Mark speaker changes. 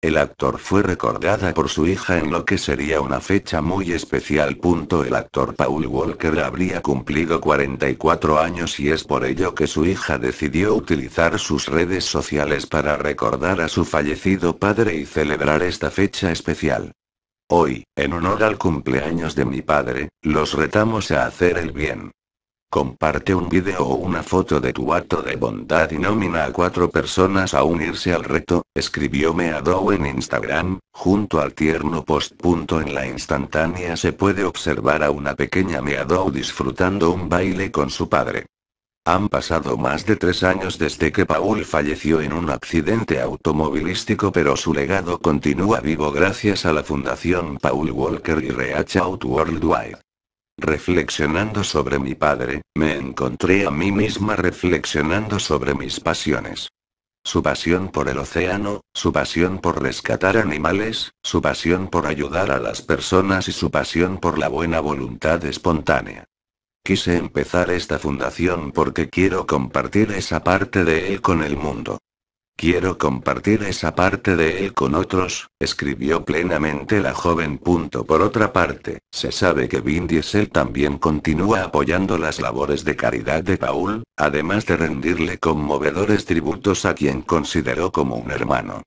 Speaker 1: El actor fue recordada por su hija en lo que sería una fecha muy especial. El actor Paul Walker habría cumplido 44 años y es por ello que su hija decidió utilizar sus redes sociales para recordar a su fallecido padre y celebrar esta fecha especial. Hoy, en honor al cumpleaños de mi padre, los retamos a hacer el bien. Comparte un video o una foto de tu acto de bondad y nómina a cuatro personas a unirse al reto, escribió Meadow en Instagram, junto al tierno post. En la instantánea se puede observar a una pequeña Meadow disfrutando un baile con su padre. Han pasado más de tres años desde que Paul falleció en un accidente automovilístico pero su legado continúa vivo gracias a la Fundación Paul Walker y Reach Out Worldwide. Reflexionando sobre mi padre, me encontré a mí misma reflexionando sobre mis pasiones. Su pasión por el océano, su pasión por rescatar animales, su pasión por ayudar a las personas y su pasión por la buena voluntad espontánea. Quise empezar esta fundación porque quiero compartir esa parte de él con el mundo. Quiero compartir esa parte de él con otros, escribió plenamente la joven. Por otra parte, se sabe que Vin Diesel también continúa apoyando las labores de caridad de Paul, además de rendirle conmovedores tributos a quien consideró como un hermano.